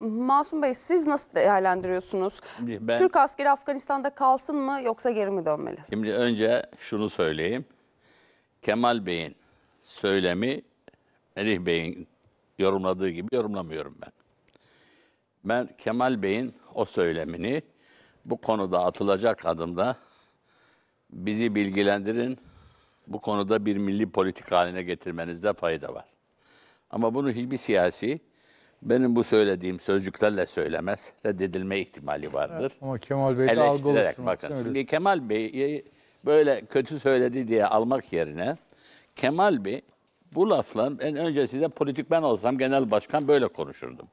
Masum Bey siz nasıl değerlendiriyorsunuz? Ben, Türk askeri Afganistan'da kalsın mı yoksa geri mi dönmeli? Şimdi önce şunu söyleyeyim. Kemal Bey'in söylemi Melih Bey'in yorumladığı gibi yorumlamıyorum ben. Ben Kemal Bey'in o söylemini bu konuda atılacak adımda bizi bilgilendirin. Bu konuda bir milli politik haline getirmenizde fayda var. Ama bunu hiçbir siyasi benim bu söylediğim sözcüklerle söylemez. Reddedilme ihtimali vardır. Evet, ama Kemal Bey'i algı oluşturmak bakın. Şimdi Kemal Bey'i böyle kötü söyledi diye almak yerine Kemal Bey bu lafla en önce size politik ben olsam genel başkan böyle konuşurdum.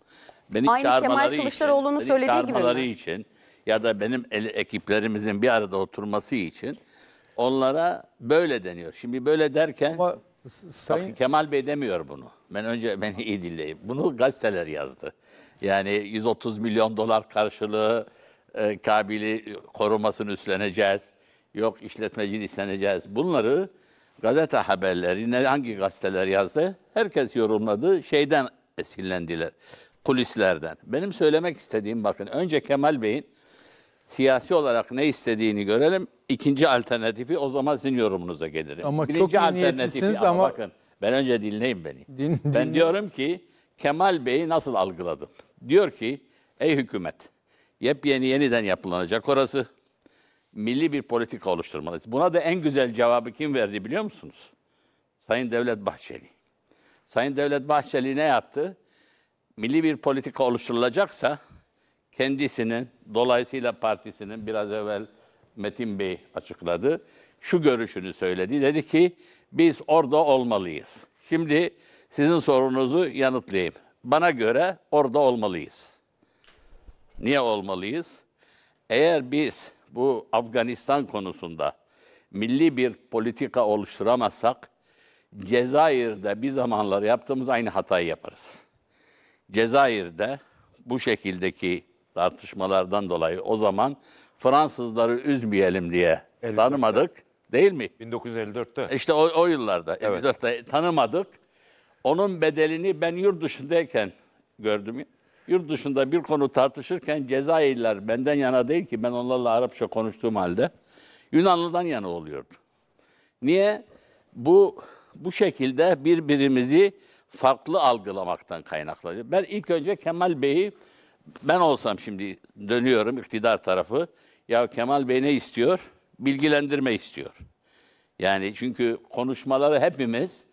Beni Aynı çağırmaları Kemal Kılıçdaroğlu'nun için, söylediği çağırmaları gibi mi? için ya da benim el, ekiplerimizin bir arada oturması için onlara böyle deniyor. Şimdi böyle derken ama Sayın... Bak, Kemal Bey demiyor bunu. Ben önce beni iyi dinleyin. Bunu gazeteler yazdı. Yani 130 milyon dolar karşılığı e, Kabil'i korumasını üstleneceğiz. Yok işletmecini üstleneceğiz. Bunları gazete haberleri, ne? hangi gazeteler yazdı? Herkes yorumladı. Şeyden esinlendiler. Kulislerden. Benim söylemek istediğim bakın önce Kemal Bey'in siyasi olarak ne istediğini görelim. İkinci alternatifi o zaman sizin yorumunuza gelirim. Ama Birinci çok iyi niyetlisiniz ama... Bakın ben önce dinleyin beni. Din, din, ben diyorum ki Kemal Bey'i nasıl algıladım? Diyor ki ey hükümet yepyeni yeniden yapılanacak orası. Milli bir politika oluşturmalıyız. Buna da en güzel cevabı kim verdi biliyor musunuz? Sayın Devlet Bahçeli. Sayın Devlet Bahçeli ne yaptı? Milli bir politika oluşturulacaksa kendisinin, dolayısıyla partisinin biraz evvel Metin Bey açıkladı. Şu görüşünü söyledi. Dedi ki biz orada olmalıyız. Şimdi sizin sorunuzu yanıtlayayım. Bana göre orada olmalıyız. Niye olmalıyız? Eğer biz bu Afganistan konusunda milli bir politika oluşturamazsak Cezayir'de bir zamanlar yaptığımız aynı hatayı yaparız. Cezayir'de bu şekildeki tartışmalardan dolayı o zaman Fransızları üzmeyelim diye 54'te. tanımadık değil mi? 1954'te. E işte o, o yıllarda evet. 54'te tanımadık. Onun bedelini ben yurt dışındayken gördüm. Yurt dışında bir konu tartışırken Cezayirler benden yana değil ki ben onlarla Arapça konuştuğum halde Yunanlı'dan yana oluyordu. Niye? Bu bu şekilde birbirimizi farklı algılamaktan kaynaklanıyor. Ben ilk önce Kemal Bey'i ben olsam şimdi dönüyorum iktidar tarafı. Ya Kemal Bey ne istiyor? Bilgilendirme istiyor. Yani çünkü konuşmaları hepimiz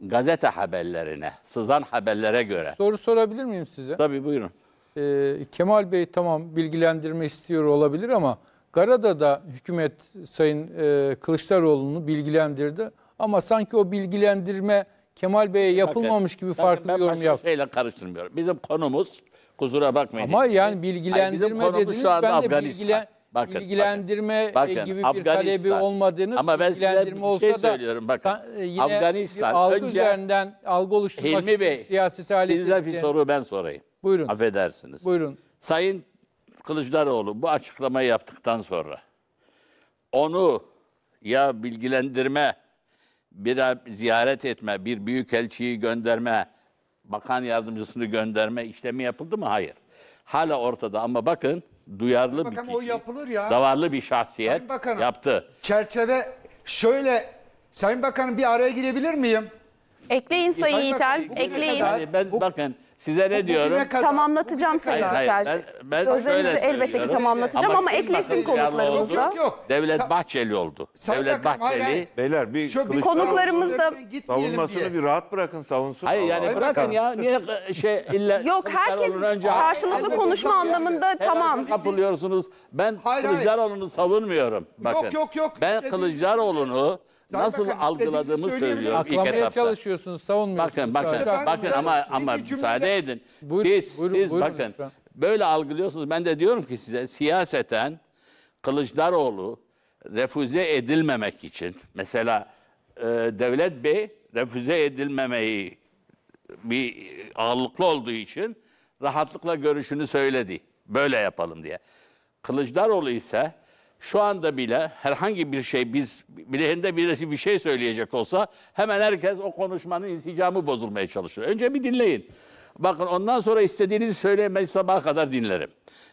gazete haberlerine, sızan haberlere göre. Soru sorabilir miyim size? Tabii buyurun. Ee, Kemal Bey tamam bilgilendirme istiyor olabilir ama Garada'da hükümet Sayın e, Kılıçdaroğlu'nu bilgilendirdi. Ama sanki o bilgilendirme Kemal Bey'e yapılmamış gibi farklı bir yorum yaptı. Ben başka şeyle karıştırmıyorum. Bizim konumuz Kusura bakmayın. Ama yani bilgilendirme Hayır, dediniz. Şu anda ben Afganistan. de bilgilen, bakın, bilgilendirme bakın, bakın, gibi bir talebi olmadığını Ama ben size bir şey olsa şey söylüyorum. Bakın, san, e, yine Afganistan algı önce, üzerinden algı oluşturmak Hilmi Bey, siyasi talep size bir soru ben sorayım. Buyurun. Affedersiniz. Buyurun. Sayın Kılıçdaroğlu bu açıklamayı yaptıktan sonra onu ya bilgilendirme, bir ziyaret etme, bir büyükelçiyi gönderme bakan yardımcısını gönderme işlemi yapıldı mı? Hayır. Hala ortada ama bakın duyarlı Bakan, bir kişi, o yapılır ya. davarlı bir şahsiyet Bakanım, yaptı. Çerçeve şöyle Sayın Bakanım bir araya girebilir miyim? Ekleyin Sayın Yiğitel, ekleyin. kadar- ben Bu- bakın Size ne diyorum? kadar- Tamamlatacağım Sayın Hayır, hayır. Türker. Ben- ben Sözlerinizi elbette ki tamamlatacağım ama, Ama eklesin bakalım konuklarımızda. Yok yok. Devlet Bahçeli oldu. Sayın Devlet Bakan, Bahçeli. hayır. Beyler bir Şöyle konuklarımız da- Gitmeyelim savunmasını diye. bir rahat bırakın savunsun. Hayır yani Allah. bırakın ya. Niye şey illa Yok herkes önce- karşılıklı Elbette konuşma hocam, yani. anlamında tamam. kapılıyorsunuz. Ben Hayır, hayır. savunmuyorum. Bakın. yok, yok. yok. Ben İstediğiniz- Kılıçdaroğlu'nu nasıl bakın, algıladığımı söylüyorum ilk Aklamaya etapta. çalışıyorsunuz, savunmuyorsunuz. Bakın bakın sadece. bakın ama ama müsaade edin. Buyurun, siz buyurun, siz buyurun bakın lütfen. böyle algılıyorsunuz. Ben de diyorum ki size siyaseten Kılıçdaroğlu refüze edilmemek için mesela e, Devlet Bey refüze edilmemeyi bir ağırlıklı olduğu için rahatlıkla görüşünü söyledi. Böyle yapalım diye. Kılıçdaroğlu ise şu anda bile herhangi bir şey biz bileğinde birisi bir şey söyleyecek olsa hemen herkes o konuşmanın insicamı bozulmaya çalışır. Önce bir dinleyin. Bakın ondan sonra istediğinizi söylemeyi sabaha kadar dinlerim.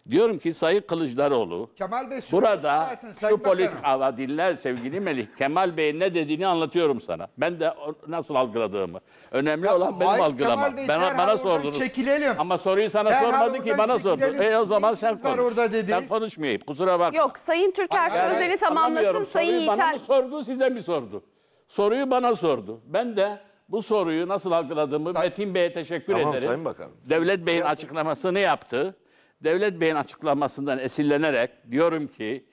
Diyorum ki Sayın Kılıçdaroğlu Kemal Bey, burada zaten, şu Sayın politik Bakanım. hava dinler sevgili Melih. Kemal Bey'in ne dediğini anlatıyorum sana. Ben de nasıl algıladığımı. Önemli Ya, olan benim hayır, algılamam. Kemal Bey, bana, derhal bana oradan sordunuz. çekilelim. Ama soruyu sana Derhal sormadı ki oradan bana sordu. çekilelim. E o zaman sen Sizler konuş. orada dedi. Ben konuşmayayım kusura bakma. Yok Sayın Türker Yani sözlerini tamamlasın anlamıyorum. Sayın Soruyu bana Yiğiter. mı sordu size mi sordu? Soruyu bana sordu. Ben de bu soruyu nasıl algıladığımı Say- Metin Bey'e teşekkür Tamam, ederim. Sayın Bakanım. Devlet Bey'in açıklamasını yaptı. Devlet Bey'in açıklamasından esinlenerek diyorum ki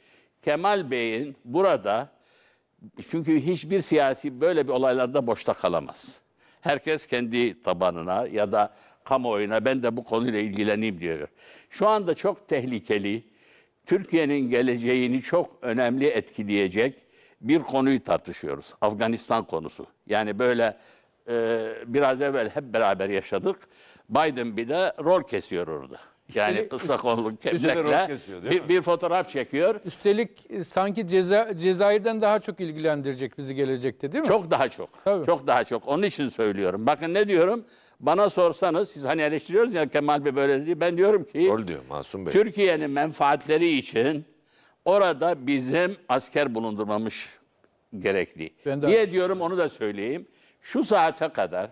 Kemal Bey'in burada çünkü hiçbir siyasi böyle bir olaylarda boşta kalamaz. Herkes kendi tabanına ya da kamuoyuna ben de bu konuyla ilgileneyim diyor. Şu anda çok tehlikeli, Türkiye'nin geleceğini çok önemli etkileyecek bir konuyu tartışıyoruz. Afganistan konusu. Yani böyle ee, biraz evvel hep beraber yaşadık. Biden bir de rol kesiyor orada. Yani üstelik, kısa kolluk kemlekle bir, bir fotoğraf çekiyor. Üstelik e, sanki ceza, Cezayir'den daha çok ilgilendirecek bizi gelecekte değil mi? Çok daha çok. Tabii. Çok daha çok. Onun için söylüyorum. Bakın ne diyorum? Bana sorsanız siz hani eleştiriyoruz ya Kemal Bey böyle dedi. Ben diyorum ki Doğru diyor Masum Bey. Türkiye'nin menfaatleri için orada bizim asker bulundurmamış gerekli. Ben Niye diyorum onu da söyleyeyim. Şu saate kadar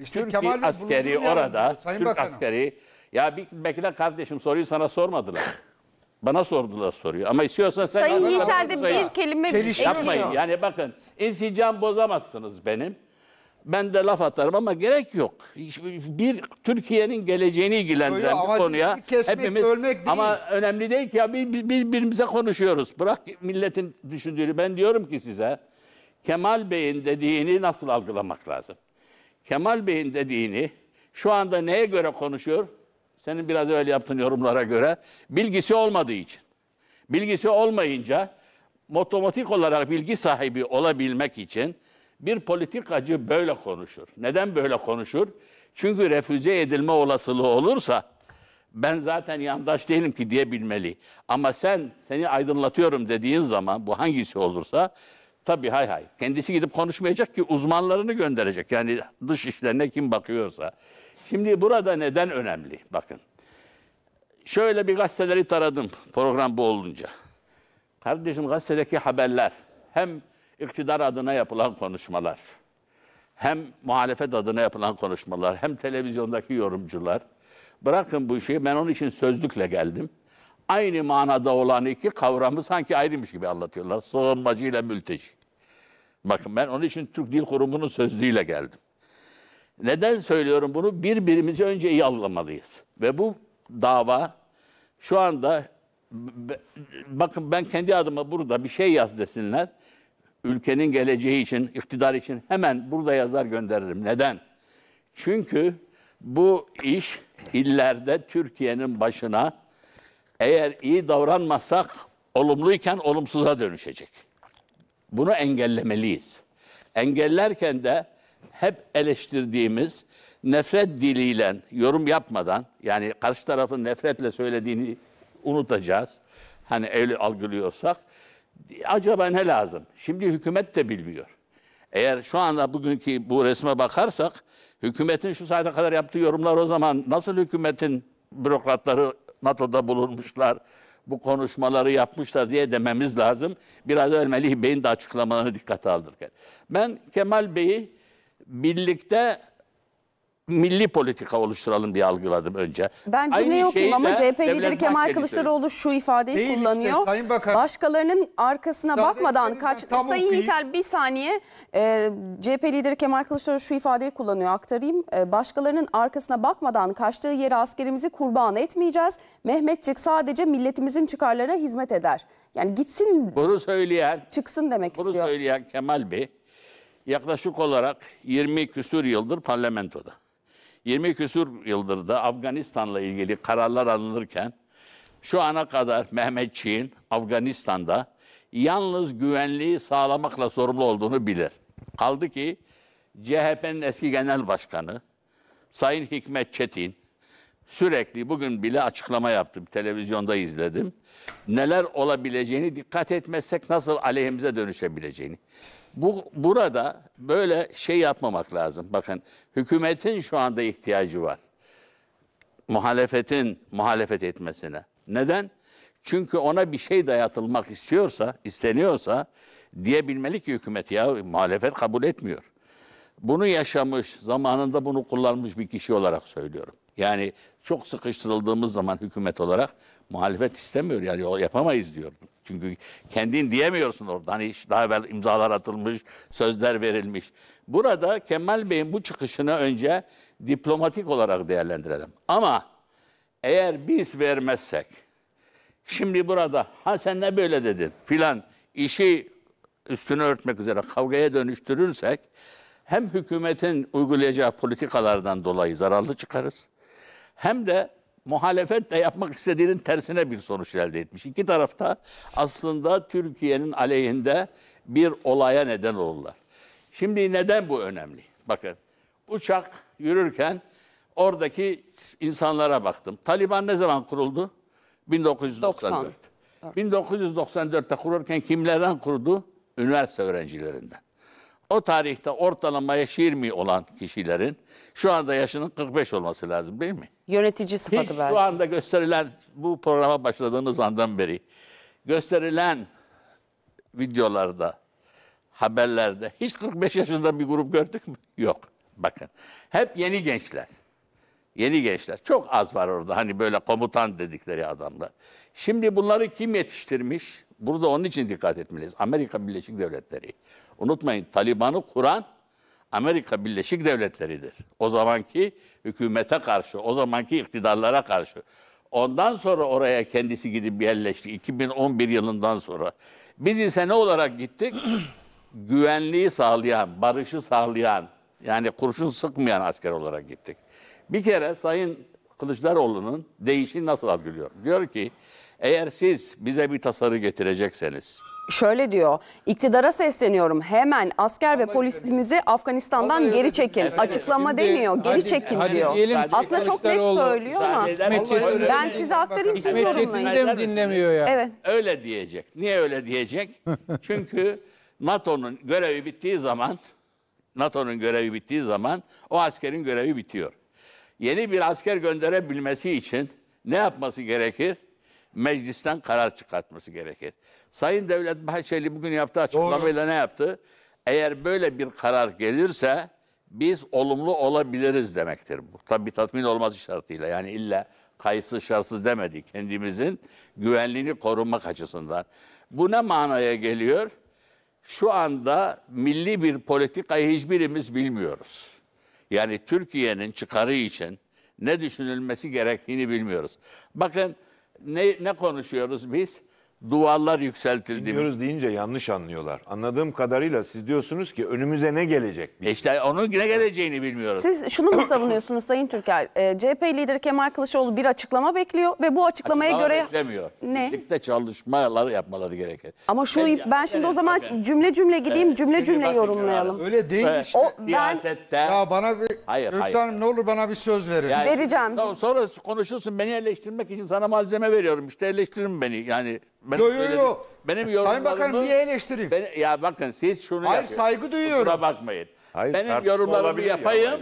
işte Türk Kemal askeri orada, yanında, Sayın Türk Bakanım. askeri. Ya bir bekle kardeşim soruyu sana sormadılar. Bana sordular soruyu. Ama istiyorsan sen... Sayın Yiğitel de bir kelime Çelişiyor. Yapmayın. Yani bakın insicam bozamazsınız benim. Ben de laf atarım ama gerek yok. Bir Türkiye'nin geleceğini ilgilendiren bir konuya kesmek, hepimiz ölmek değil. ama önemli değil ki ya biz, biz birbirimize konuşuyoruz. Bırak milletin düşündüğünü. Ben diyorum ki size Kemal Bey'in dediğini nasıl algılamak lazım? Kemal Bey'in dediğini şu anda neye göre konuşuyor? Senin biraz öyle yaptığın yorumlara göre bilgisi olmadığı için. Bilgisi olmayınca motomatik olarak bilgi sahibi olabilmek için bir politikacı böyle konuşur. Neden böyle konuşur? Çünkü refüze edilme olasılığı olursa ben zaten yandaş değilim ki diyebilmeli. Ama sen seni aydınlatıyorum dediğin zaman bu hangisi olursa Tabii hay hay. Kendisi gidip konuşmayacak ki uzmanlarını gönderecek. Yani dış işlerine kim bakıyorsa. Şimdi burada neden önemli? Bakın. Şöyle bir gazeteleri taradım program bu olunca. Kardeşim gazetedeki haberler hem iktidar adına yapılan konuşmalar, hem muhalefet adına yapılan konuşmalar, hem televizyondaki yorumcular. Bırakın bu işi ben onun için sözlükle geldim aynı manada olan iki kavramı sanki ayrıymış gibi anlatıyorlar. Sığınmacı ile mülteci. Bakın ben onun için Türk Dil Kurumu'nun sözlüğüyle geldim. Neden söylüyorum bunu? Birbirimizi önce iyi anlamalıyız. Ve bu dava şu anda bakın ben kendi adıma burada bir şey yaz desinler. Ülkenin geleceği için, iktidar için hemen burada yazar gönderirim. Neden? Çünkü bu iş illerde Türkiye'nin başına eğer iyi davranmazsak olumluyken olumsuza dönüşecek. Bunu engellemeliyiz. Engellerken de hep eleştirdiğimiz nefret diliyle yorum yapmadan yani karşı tarafın nefretle söylediğini unutacağız. Hani öyle algılıyorsak acaba ne lazım? Şimdi hükümet de bilmiyor. Eğer şu anda bugünkü bu resme bakarsak hükümetin şu saate kadar yaptığı yorumlar o zaman nasıl hükümetin bürokratları NATO'da bulunmuşlar, bu konuşmaları yapmışlar diye dememiz lazım. Biraz evvel Bey'in de açıklamalarını dikkate aldık. Ben Kemal Bey'i birlikte milli politika oluşturalım diye algıladım önce. Ben cümleyi okuyayım ama CHP lideri Kemal Kılıçdaroğlu şu ifadeyi Değil kullanıyor. Işte, Sayın Bakan, Başkalarının arkasına Sadece bakmadan kaç... Sayın okuyayım. Yiğitel bir saniye. E, ee, CHP lideri Kemal Kılıçdaroğlu şu ifadeyi kullanıyor aktarayım. E, başkalarının arkasına bakmadan kaçtığı yere askerimizi kurban etmeyeceğiz. Mehmetçik sadece milletimizin çıkarlarına hizmet eder. Yani gitsin... Bunu söyleyen... Çıksın demek bunu istiyor. Bunu söyleyen Kemal Bey yaklaşık olarak 20 küsur yıldır parlamentoda. 20 küsur yıldır da Afganistan'la ilgili kararlar alınırken şu ana kadar Mehmetçiğin Afganistan'da yalnız güvenliği sağlamakla sorumlu olduğunu bilir. Kaldı ki CHP'nin eski genel başkanı Sayın Hikmet Çetin sürekli bugün bile açıklama yaptım. Televizyonda izledim. Neler olabileceğini dikkat etmezsek nasıl aleyhimize dönüşebileceğini. Bu burada böyle şey yapmamak lazım. Bakın hükümetin şu anda ihtiyacı var. Muhalefetin muhalefet etmesine. Neden? Çünkü ona bir şey dayatılmak istiyorsa, isteniyorsa diyebilmeli ki hükümet ya muhalefet kabul etmiyor. Bunu yaşamış, zamanında bunu kullanmış bir kişi olarak söylüyorum. Yani çok sıkıştırıldığımız zaman hükümet olarak muhalefet istemiyor yani yapamayız diyorum. Çünkü kendin diyemiyorsun oradan. Hani daha evvel imzalar atılmış, sözler verilmiş. Burada Kemal Bey'in bu çıkışını önce diplomatik olarak değerlendirelim. Ama eğer biz vermezsek, şimdi burada ha sen ne böyle dedin filan işi üstünü örtmek üzere kavgaya dönüştürürsek hem hükümetin uygulayacağı politikalardan dolayı zararlı çıkarız hem de muhalefet de yapmak istediğinin tersine bir sonuç elde etmiş. İki tarafta aslında Türkiye'nin aleyhinde bir olaya neden olurlar. Şimdi neden bu önemli? Bakın uçak yürürken oradaki insanlara baktım. Taliban ne zaman kuruldu? 1994. 1994'te kururken kimlerden kurdu? Üniversite öğrencilerinden o tarihte ortalama yaşı 20 olan kişilerin şu anda yaşının 45 olması lazım değil mi? Yönetici sıfatı Hiç belki. şu anda gösterilen bu programa başladığınız andan beri gösterilen videolarda, haberlerde hiç 45 yaşında bir grup gördük mü? Yok. Bakın. Hep yeni gençler. Yeni gençler. Çok az var orada. Hani böyle komutan dedikleri adamlar. Şimdi bunları kim yetiştirmiş? Burada onun için dikkat etmeliyiz. Amerika Birleşik Devletleri. Unutmayın Taliban'ı kuran Amerika Birleşik Devletleri'dir. O zamanki hükümete karşı, o zamanki iktidarlara karşı. Ondan sonra oraya kendisi gidip yerleşti 2011 yılından sonra. Biz ise ne olarak gittik? Güvenliği sağlayan, barışı sağlayan, yani kurşun sıkmayan asker olarak gittik. Bir kere Sayın Kılıçdaroğlu'nun değişini nasıl algılıyor? Diyor ki eğer siz bize bir tasarı getirecekseniz. Şöyle diyor, İktidara sesleniyorum. Hemen asker Ama ve polisimizi Afganistan'dan geri çekin. Efendim, Açıklama şimdi, demiyor, geri hadi, çekin hadi diyor. Diyelim, Aslında çok net söylüyor ama ben size aktarayım, siz yorumlayın. de mi dinlemiyor ya? Evet. Öyle diyecek. Niye öyle diyecek? Çünkü NATO'nun görevi bittiği zaman, NATO'nun görevi bittiği zaman o askerin görevi bitiyor. Yeni bir asker gönderebilmesi için ne yapması gerekir? meclisten karar çıkartması gerekir. Sayın Devlet Bahçeli bugün yaptığı açıklamayla Doğru. ne yaptı? Eğer böyle bir karar gelirse biz olumlu olabiliriz demektir bu. Tabii tatmin olmaz şartıyla yani illa kayıtsız şartsız demedi kendimizin güvenliğini korumak açısından. Bu ne manaya geliyor? Şu anda milli bir politikayı hiçbirimiz bilmiyoruz. Yani Türkiye'nin çıkarı için ne düşünülmesi gerektiğini bilmiyoruz. Bakın ne, ne konuşuyoruz biz? duvarlar yükseltildi. Bilmiyoruz deyince yanlış anlıyorlar. Anladığım kadarıyla siz diyorsunuz ki önümüze ne gelecek? Biz? E işte onun ne geleceğini bilmiyoruz. Siz şunu mu savunuyorsunuz Sayın Türker? E, CHP lideri Kemal Kılıçdaroğlu bir açıklama bekliyor ve bu açıklamaya Açıklama göre... beklemiyor. Ne? Birlikte çalışmaları yapmaları gerekir. Ama şu ben, ben şimdi o zaman bakın. cümle cümle gideyim Evet, cümle cümle yorumlayalım. Öyle değil işte. O, ben Ya bana bir Hayır, hayır. Hanım ne olur bana bir söz verin. Yani- vereceğim. Sonra, sonra konuşursun beni eleştirmek için sana malzeme veriyorum. İşte eleştirin beni yani ben Yo, yo, yo. Benim Sayın yorumlarımı... Bakanım niye eleştireyim? Ben, ya bakın siz şunu Hayır, yapıyorsunuz. saygı duyuyorum. Kusura bakmayın. Hayır, benim yorumlarımı olabilir ya yapayım.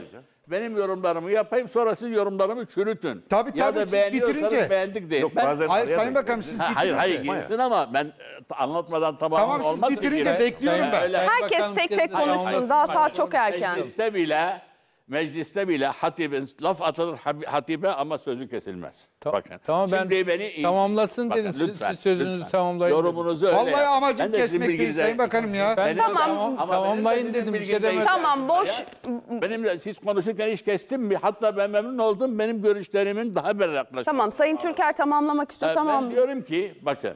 benim yorumlarımı yapayım sonra siz yorumlarımı çürütün. Tabii, ya tabii, siz bitirince- beğendik değil. Yok, Ben- Hayır Sayın da- Bakanım siz Ha, bitirin. hayır hayır gitsin ama ben e, anlatmadan tamam Tamam, siz bitirince bekliyorum ben. Herkes tek tek konuşsun. Daha saat çok erken. Mecliste bile mecliste bile hatibin laf atılır hatibe ama sözü kesilmez. Ta bakın. Tamam ben Şimdi beni tamamlasın bakın, dedim. Lütfen, siz, sözünüzü lütfen. tamamlayın. Yorumunuzu öyle. Vallahi yap. amacım kesmek değil bilgiler... Sayın Bakanım ya. Ben, tamam. De, ama tamamlayın dedim. Bir şey demedim. Tamam boş. Ya. Benim siz konuşurken hiç kestim mi? Hatta ben memnun oldum. Benim görüşlerimin daha berraklaşması. Tamam Sayın Türker tamamlamak istiyor. Ben, tamam. Ben diyorum ki bakın.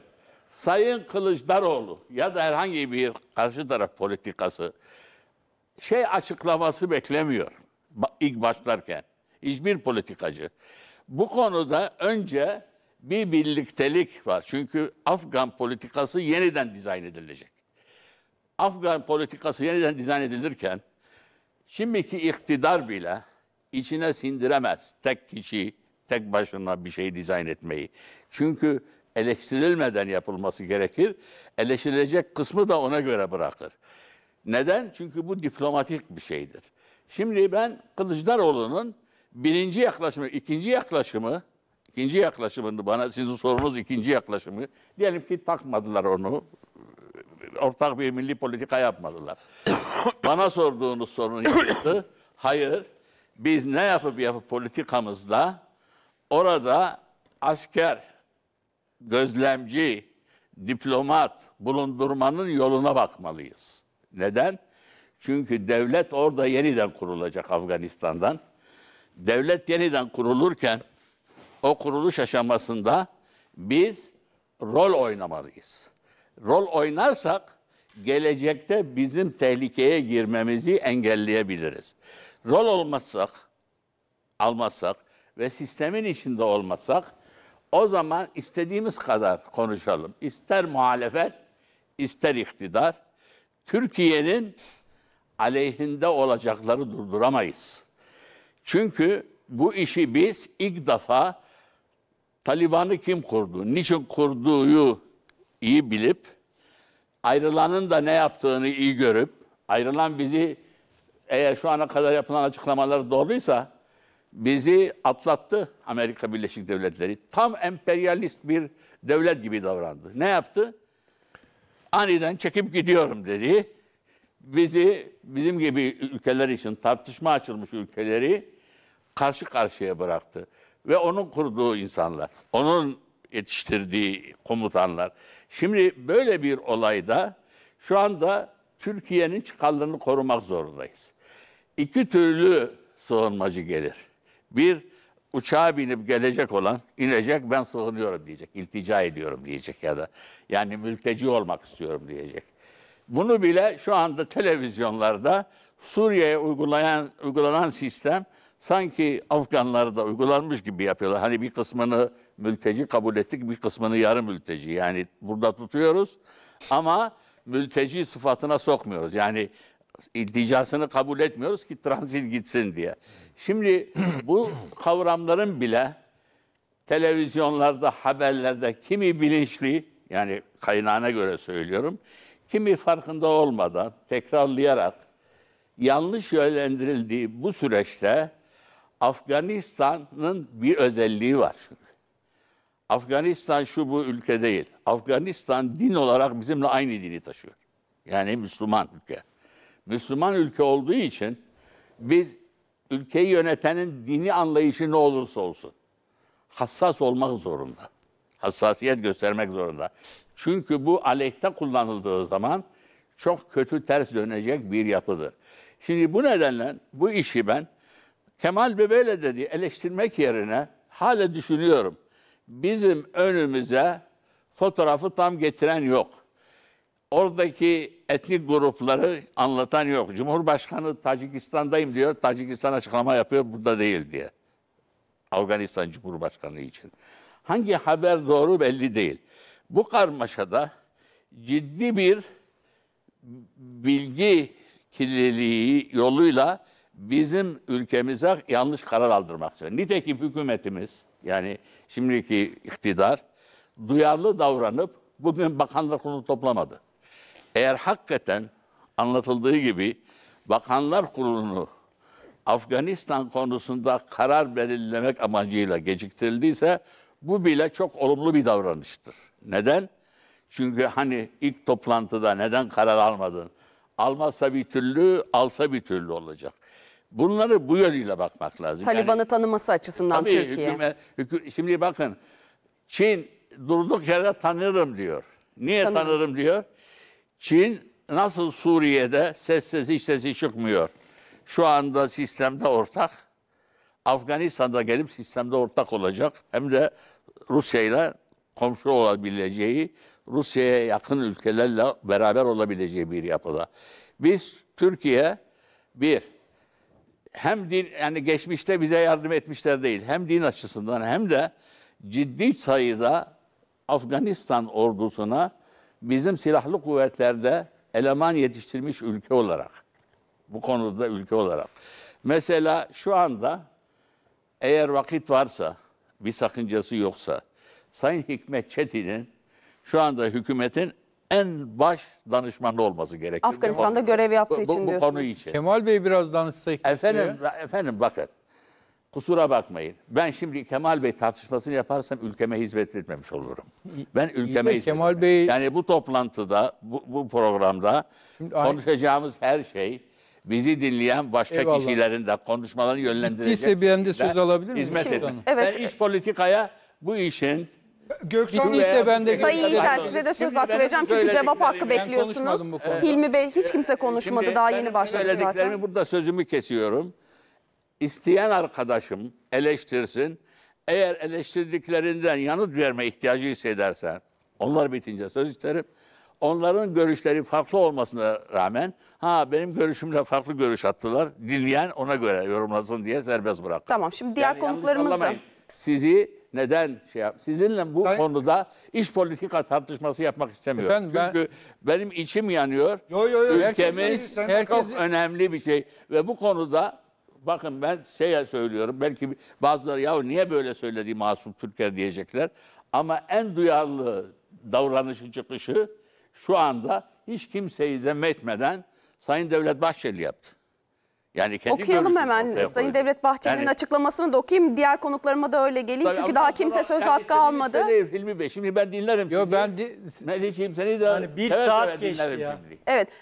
Sayın Kılıçdaroğlu ya da herhangi bir karşı taraf politikası şey açıklaması beklemiyor ilk başlarken. Hiçbir politikacı. Bu konuda önce bir birliktelik var. Çünkü Afgan politikası yeniden dizayn edilecek. Afgan politikası yeniden dizayn edilirken şimdiki iktidar bile içine sindiremez tek kişi, tek başına bir şey dizayn etmeyi. Çünkü eleştirilmeden yapılması gerekir. Eleştirilecek kısmı da ona göre bırakır. Neden? Çünkü bu diplomatik bir şeydir. Şimdi ben Kılıçdaroğlu'nun birinci yaklaşımı, ikinci yaklaşımı, ikinci yaklaşımını bana sizin sorunuz ikinci yaklaşımı. Diyelim ki takmadılar onu. Ortak bir milli politika yapmadılar. bana sorduğunuz sorun yanıtı hayır. Biz ne yapıp yapıp politikamızda orada asker, gözlemci, diplomat bulundurmanın yoluna bakmalıyız. Neden? Çünkü devlet orada yeniden kurulacak Afganistan'dan. Devlet yeniden kurulurken o kuruluş aşamasında biz rol oynamalıyız. Rol oynarsak gelecekte bizim tehlikeye girmemizi engelleyebiliriz. Rol olmazsak, almazsak ve sistemin içinde olmasak o zaman istediğimiz kadar konuşalım. İster muhalefet, ister iktidar. Türkiye'nin aleyhinde olacakları durduramayız. Çünkü bu işi biz ilk defa Taliban'ı kim kurdu, niçin kurduğu iyi bilip, ayrılanın da ne yaptığını iyi görüp, ayrılan bizi eğer şu ana kadar yapılan açıklamalar doğruysa bizi atlattı Amerika Birleşik Devletleri. Tam emperyalist bir devlet gibi davrandı. Ne yaptı? Aniden çekip gidiyorum dedi bizi bizim gibi ülkeler için tartışma açılmış ülkeleri karşı karşıya bıraktı. Ve onun kurduğu insanlar, onun yetiştirdiği komutanlar. Şimdi böyle bir olayda şu anda Türkiye'nin çıkarlarını korumak zorundayız. İki türlü sığınmacı gelir. Bir, uçağa binip gelecek olan inecek ben sığınıyorum diyecek, iltica ediyorum diyecek ya da yani mülteci olmak istiyorum diyecek. Bunu bile şu anda televizyonlarda Suriye'ye uygulayan, uygulanan sistem sanki Afganlara da uygulanmış gibi yapıyorlar. Hani bir kısmını mülteci kabul ettik, bir kısmını yarı mülteci. Yani burada tutuyoruz ama mülteci sıfatına sokmuyoruz. Yani ilticasını kabul etmiyoruz ki transit gitsin diye. Şimdi bu kavramların bile televizyonlarda, haberlerde kimi bilinçli, yani kaynağına göre söylüyorum, kimi farkında olmadan tekrarlayarak yanlış yönlendirildiği bu süreçte Afganistan'ın bir özelliği var çünkü. Afganistan şu bu ülke değil. Afganistan din olarak bizimle aynı dini taşıyor. Yani Müslüman ülke. Müslüman ülke olduğu için biz ülkeyi yönetenin dini anlayışı ne olursa olsun hassas olmak zorunda. Hassasiyet göstermek zorunda. Çünkü bu aleyhte kullanıldığı zaman çok kötü ters dönecek bir yapıdır. Şimdi bu nedenle bu işi ben Kemal Bey böyle dedi eleştirmek yerine hala düşünüyorum. Bizim önümüze fotoğrafı tam getiren yok. Oradaki etnik grupları anlatan yok. Cumhurbaşkanı Tacikistan'dayım diyor. Tacikistan açıklama yapıyor burada değil diye. Afganistan Cumhurbaşkanı için. Hangi haber doğru belli değil. Bu karmaşada ciddi bir bilgi kirliliği yoluyla bizim ülkemize yanlış karar aldırmak istiyor. Nitekim hükümetimiz yani şimdiki iktidar duyarlı davranıp bugün bakanlar kurulu toplamadı. Eğer hakikaten anlatıldığı gibi bakanlar kurulunu Afganistan konusunda karar belirlemek amacıyla geciktirildiyse bu bile çok olumlu bir davranıştır. Neden? Çünkü hani ilk toplantıda neden karar almadın? Almazsa bir türlü, alsa bir türlü olacak. Bunları bu yönüyle bakmak lazım. Taliban'ı yani, tanıması açısından tabii, Türkiye. Hükümet, hükümet, şimdi bakın Çin durduk yerde tanırım diyor. Niye tanırım, tanırım diyor? Çin nasıl Suriye'de ses sesi hiç sesi çıkmıyor. Şu anda sistemde ortak Afganistan'da gelip sistemde ortak olacak hem de Rusya ile komşu olabileceği, Rusya'ya yakın ülkelerle beraber olabileceği bir yapıda. Biz Türkiye bir hem din yani geçmişte bize yardım etmişler değil. Hem din açısından hem de ciddi sayıda Afganistan ordusuna bizim silahlı kuvvetlerde eleman yetiştirmiş ülke olarak bu konuda ülke olarak. Mesela şu anda eğer vakit varsa, bir sakıncası yoksa, Sayın Hikmet Çetin'in şu anda hükümetin en baş danışmanı olması gerekir. Afganistan'da görev yaptığı bu, için bu, bu konu için. Kemal Bey biraz danışsa Efendim, diyor. efendim bakın. Kusura bakmayın. Ben şimdi Kemal Bey tartışmasını yaparsam ülkeme hizmet etmemiş olurum. Ben ülkeme hizmet Kemal Bey... Yani bu toplantıda, bu, bu programda şimdi konuşacağımız aynı... her şey bizi dinleyen başka Eyvallah. kişilerin de konuşmalarını yönlendirecek. Bittiyse bir anda söz alabilir miyim? Hizmet edin. Evet. Ben iş politikaya bu işin Göksan Bittiyse ben de Sayın İlter size de söz hakkı vereceğim çünkü cevap hakkı bekliyorsunuz. Hilmi Bey hiç kimse konuşmadı Şimdi daha yeni benim başladı söylediklerimi zaten. burada sözümü kesiyorum. İsteyen arkadaşım eleştirsin. Eğer eleştirdiklerinden yanıt verme ihtiyacı hissedersen onlar bitince söz isterim onların görüşleri farklı olmasına rağmen ha benim görüşümle farklı görüş attılar. Dinleyen ona göre yorumlasın diye serbest bıraktı. Tamam şimdi diğer yani konuklarımız da. Sizi neden şey yap? Sizinle bu Sayın- konuda iş politika tartışması yapmak istemiyorum. Efendim ben- Çünkü benim içim yanıyor. Yo, yo, yo, Ülkemiz herkes- çok önemli bir şey ve bu konuda bakın ben şeye söylüyorum. Belki bazıları ya niye böyle söyledi Masum Türker diyecekler. Ama en duyarlı davranışı çıkışı şu anda hiç kimseyi zemmetmeden Sayın Devlet Bahçeli yaptı. Yani kendi Okuyalım hemen Sayın Devlet Bahçeli'nin yani, açıklamasını da okuyayım. Diğer konuklarıma da öyle geleyim. Çünkü daha kimse söz hakkı almadı. Şey Hilmi Bey şimdi ben dinlerim. Yok ben di Melih seni de Yani bir saat geçti ya. Şimdi. Evet